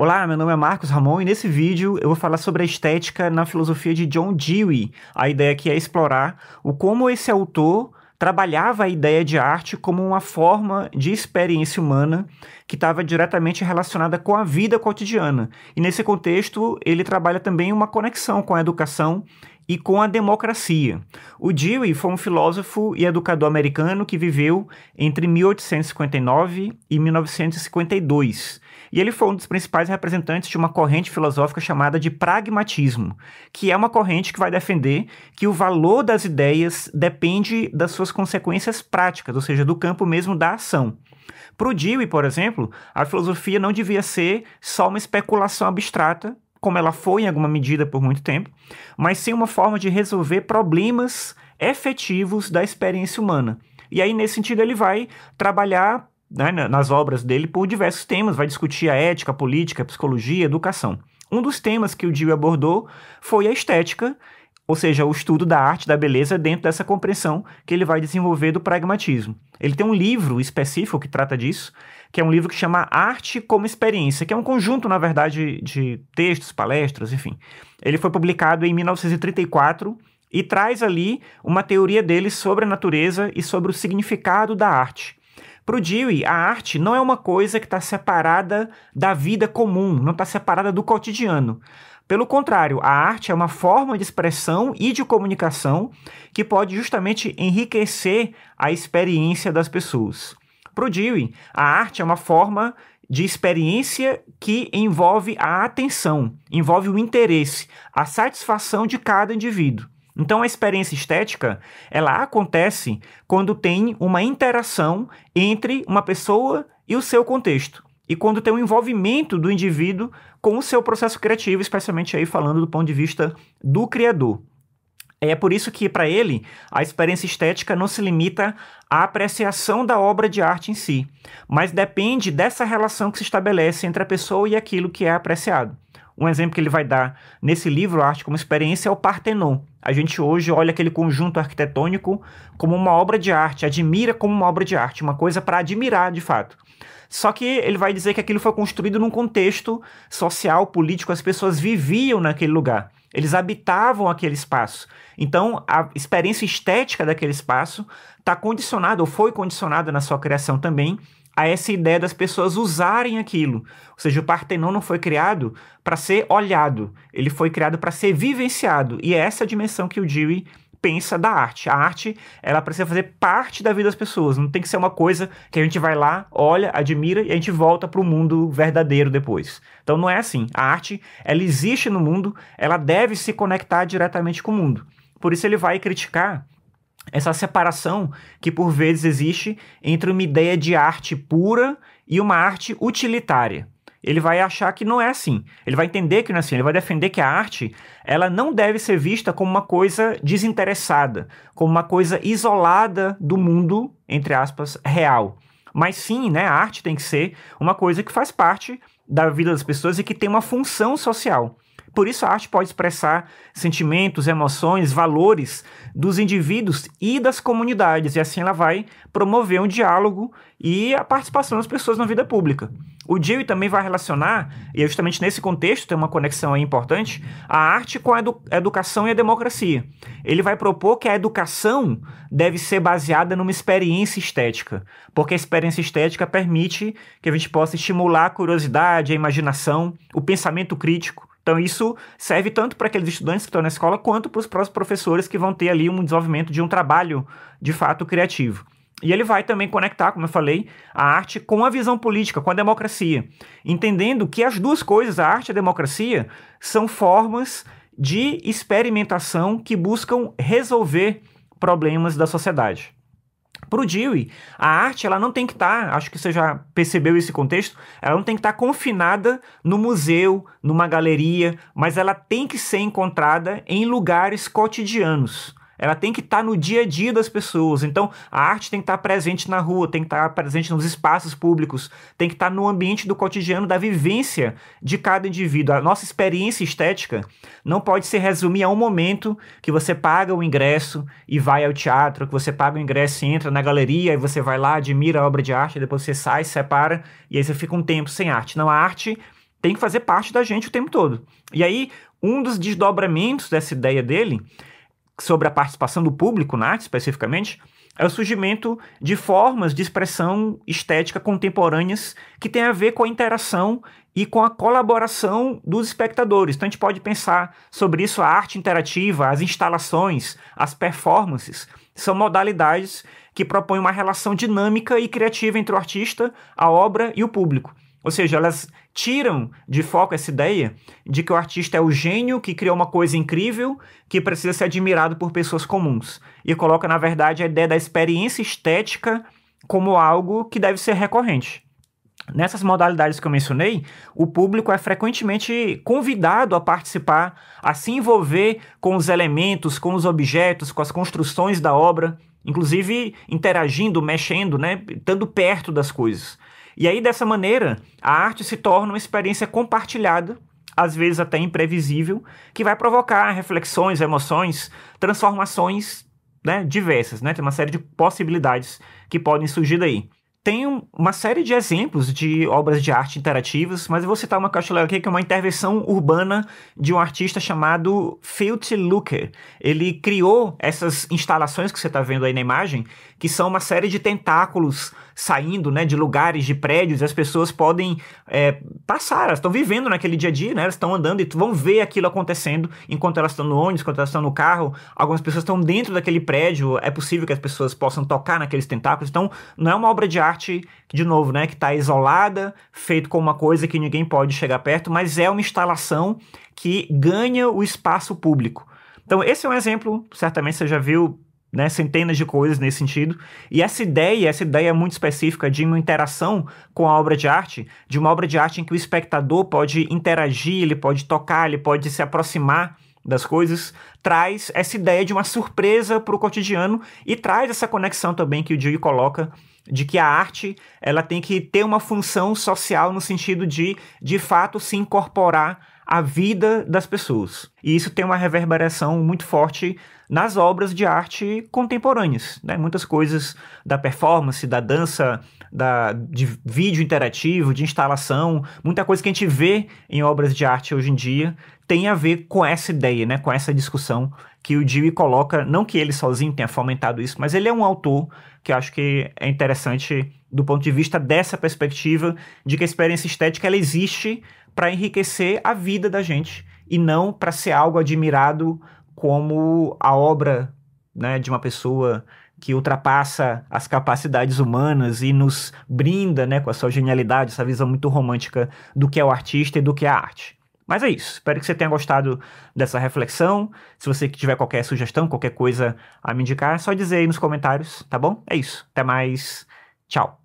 Olá, meu nome é Marcos Ramon e nesse vídeo eu vou falar sobre a estética na filosofia de John Dewey. A ideia aqui é explorar o como esse autor trabalhava a ideia de arte como uma forma de experiência humana que estava diretamente relacionada com a vida cotidiana. E nesse contexto, ele trabalha também uma conexão com a educação e com a democracia. O Dewey foi um filósofo e educador americano que viveu entre 1859 e 1952. E ele foi um dos principais representantes de uma corrente filosófica chamada de pragmatismo, que é uma corrente que vai defender que o valor das ideias depende das suas consequências práticas, ou seja, do campo mesmo da ação. Para o Dewey, por exemplo, a filosofia não devia ser só uma especulação abstrata, como ela foi em alguma medida por muito tempo, mas sim uma forma de resolver problemas efetivos da experiência humana. E aí, nesse sentido, ele vai trabalhar né, nas obras dele por diversos temas, vai discutir a ética, a política, a psicologia, a educação. Um dos temas que o Dewey abordou foi a estética, ou seja, o estudo da arte, da beleza, dentro dessa compreensão que ele vai desenvolver do pragmatismo. Ele tem um livro específico que trata disso, que é um livro que chama Arte como Experiência, que é um conjunto, na verdade, de textos, palestras, enfim. Ele foi publicado em 1934 e traz ali uma teoria dele sobre a natureza e sobre o significado da arte. Para o Dewey, a arte não é uma coisa que está separada da vida comum, não está separada do cotidiano. Pelo contrário, a arte é uma forma de expressão e de comunicação que pode justamente enriquecer a experiência das pessoas. Para o Dewey, a arte é uma forma de experiência que envolve a atenção, envolve o interesse, a satisfação de cada indivíduo. Então a experiência estética, ela acontece quando tem uma interação entre uma pessoa e o seu contexto e quando tem o um envolvimento do indivíduo com o seu processo criativo, especialmente aí falando do ponto de vista do criador. É por isso que, para ele, a experiência estética não se limita à apreciação da obra de arte em si, mas depende dessa relação que se estabelece entre a pessoa e aquilo que é apreciado. Um exemplo que ele vai dar nesse livro, Arte como Experiência, é o Partenon. A gente hoje olha aquele conjunto arquitetônico como uma obra de arte, admira como uma obra de arte, uma coisa para admirar de fato. Só que ele vai dizer que aquilo foi construído num contexto social, político, as pessoas viviam naquele lugar. Eles habitavam aquele espaço. Então, a experiência estética daquele espaço está condicionada, ou foi condicionada na sua criação também, a essa ideia das pessoas usarem aquilo. Ou seja, o Partenon não foi criado para ser olhado, ele foi criado para ser vivenciado. E é essa a dimensão que o Dewey pensa da arte. A arte, ela precisa fazer parte da vida das pessoas, não tem que ser uma coisa que a gente vai lá, olha, admira e a gente volta para o mundo verdadeiro depois. Então não é assim. A arte, ela existe no mundo, ela deve se conectar diretamente com o mundo. Por isso ele vai criticar essa separação que por vezes existe entre uma ideia de arte pura e uma arte utilitária. Ele vai achar que não é assim. Ele vai entender que não é assim. Ele vai defender que a arte ela não deve ser vista como uma coisa desinteressada, como uma coisa isolada do mundo entre aspas real. Mas sim, né, a arte tem que ser uma coisa que faz parte da vida das pessoas e que tem uma função social. Por isso, a arte pode expressar sentimentos, emoções, valores dos indivíduos e das comunidades, e assim ela vai promover um diálogo e a participação das pessoas na vida pública. O Dewey também vai relacionar, e é justamente nesse contexto tem uma conexão aí importante, a arte com a edu educação e a democracia. Ele vai propor que a educação deve ser baseada numa experiência estética, porque a experiência estética permite que a gente possa estimular a curiosidade, a imaginação, o pensamento crítico. Então, isso serve tanto para aqueles estudantes que estão na escola, quanto para os próprios professores que vão ter ali um desenvolvimento de um trabalho de fato criativo. E ele vai também conectar, como eu falei, a arte com a visão política, com a democracia, entendendo que as duas coisas, a arte e a democracia, são formas de experimentação que buscam resolver problemas da sociedade. Para o Dewey, a arte ela não tem que estar, tá, acho que você já percebeu esse contexto, ela não tem que estar tá confinada no museu, numa galeria, mas ela tem que ser encontrada em lugares cotidianos ela tem que estar tá no dia a dia das pessoas. Então, a arte tem que estar tá presente na rua, tem que estar tá presente nos espaços públicos, tem que estar tá no ambiente do cotidiano, da vivência de cada indivíduo. A nossa experiência estética não pode se resumir a um momento que você paga o ingresso e vai ao teatro, que você paga o ingresso e entra na galeria, e você vai lá, admira a obra de arte, depois você sai, separa, e aí você fica um tempo sem arte. Não, a arte tem que fazer parte da gente o tempo todo. E aí, um dos desdobramentos dessa ideia dele sobre a participação do público na arte, especificamente, é o surgimento de formas de expressão estética contemporâneas que tem a ver com a interação e com a colaboração dos espectadores. Então a gente pode pensar sobre isso a arte interativa, as instalações, as performances, são modalidades que propõem uma relação dinâmica e criativa entre o artista, a obra e o público. Ou seja, elas tiram de foco essa ideia de que o artista é o gênio que criou uma coisa incrível que precisa ser admirado por pessoas comuns. E coloca, na verdade, a ideia da experiência estética como algo que deve ser recorrente. Nessas modalidades que eu mencionei, o público é frequentemente convidado a participar, a se envolver com os elementos, com os objetos, com as construções da obra, inclusive interagindo, mexendo, né, estando perto das coisas. E aí, dessa maneira, a arte se torna uma experiência compartilhada, às vezes até imprevisível, que vai provocar reflexões, emoções, transformações né, diversas. Né? Tem uma série de possibilidades que podem surgir daí tem uma série de exemplos de obras de arte interativas, mas eu vou citar uma que eu acho legal aqui, que é uma intervenção urbana de um artista chamado Filt Looker. Ele criou essas instalações que você está vendo aí na imagem, que são uma série de tentáculos saindo né, de lugares, de prédios, e as pessoas podem é, passar, elas estão vivendo naquele dia a dia, né, elas estão andando e vão ver aquilo acontecendo enquanto elas estão no ônibus, enquanto elas estão no carro. Algumas pessoas estão dentro daquele prédio, é possível que as pessoas possam tocar naqueles tentáculos. Então, não é uma obra de arte arte, de novo, né, que está isolada, feito com uma coisa que ninguém pode chegar perto, mas é uma instalação que ganha o espaço público. Então, esse é um exemplo, certamente você já viu né, centenas de coisas nesse sentido. E essa ideia, essa ideia é muito específica de uma interação com a obra de arte, de uma obra de arte em que o espectador pode interagir, ele pode tocar, ele pode se aproximar das coisas, traz essa ideia de uma surpresa para o cotidiano e traz essa conexão também que o Dewey coloca de que a arte ela tem que ter uma função social no sentido de, de fato, se incorporar a vida das pessoas. E isso tem uma reverberação muito forte nas obras de arte contemporâneas. Né? Muitas coisas da performance, da dança, da, de vídeo interativo, de instalação, muita coisa que a gente vê em obras de arte hoje em dia tem a ver com essa ideia, né? com essa discussão que o Dewey coloca. Não que ele sozinho tenha fomentado isso, mas ele é um autor que acho que é interessante do ponto de vista dessa perspectiva de que a experiência estética ela existe para enriquecer a vida da gente e não para ser algo admirado como a obra né, de uma pessoa que ultrapassa as capacidades humanas e nos brinda né, com a sua genialidade, essa visão muito romântica do que é o artista e do que é a arte. Mas é isso. Espero que você tenha gostado dessa reflexão. Se você tiver qualquer sugestão, qualquer coisa a me indicar, é só dizer aí nos comentários, tá bom? É isso. Até mais. Tchau.